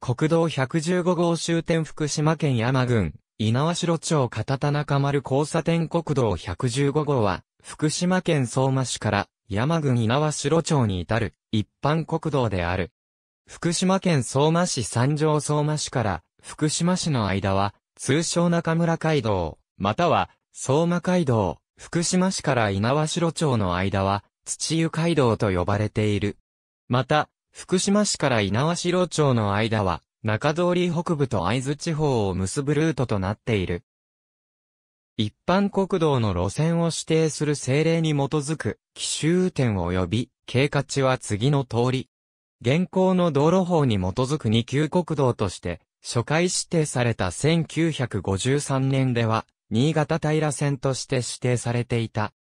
国道115号終点福島県山郡、猪苗代町片田中丸交差点国道115号は、福島県相馬市から山郡猪苗代町に至る一般国道である。福島県相馬市三条相馬市から福島市の間は、通称中村街道、または相馬街道、福島市から猪苗代町の間は、土湯街道と呼ばれている。また、福島市から稲苗城町の間は、中通り北部と会津地方を結ぶルートとなっている。一般国道の路線を指定する政令に基づく、奇襲運転及び、経過値は次の通り。現行の道路法に基づく二級国道として、初回指定された1953年では、新潟平線として指定されていた。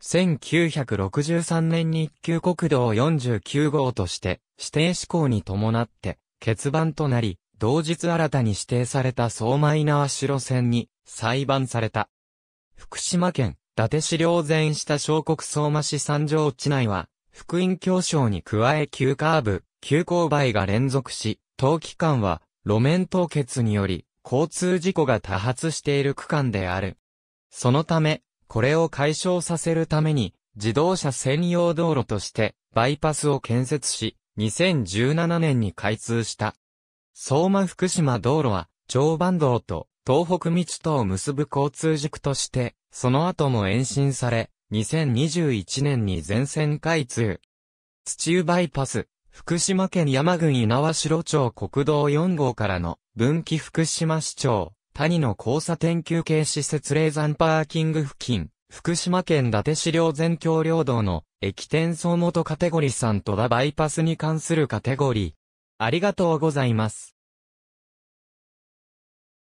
1963年に給国道49号として指定施行に伴って欠番となり、同日新たに指定された相米縄城線に裁判された。福島県伊達市両前した小国相馬市三条地内は、福音教省に加え急カーブ、急勾配が連続し、当期間は路面凍結により交通事故が多発している区間である。そのため、これを解消させるために、自動車専用道路として、バイパスを建設し、2017年に開通した。相馬福島道路は、常磐道と東北道とを結ぶ交通軸として、その後も延伸され、2021年に全線開通。土湯バイパス、福島県山郡稲葉城町国道4号からの分岐福島市町、谷の交差点休憩施設霊山パーキング付近、福島県伊達市両全橋領道の駅転送元カテゴリーんと田バイパスに関するカテゴリー。ありがとうございます。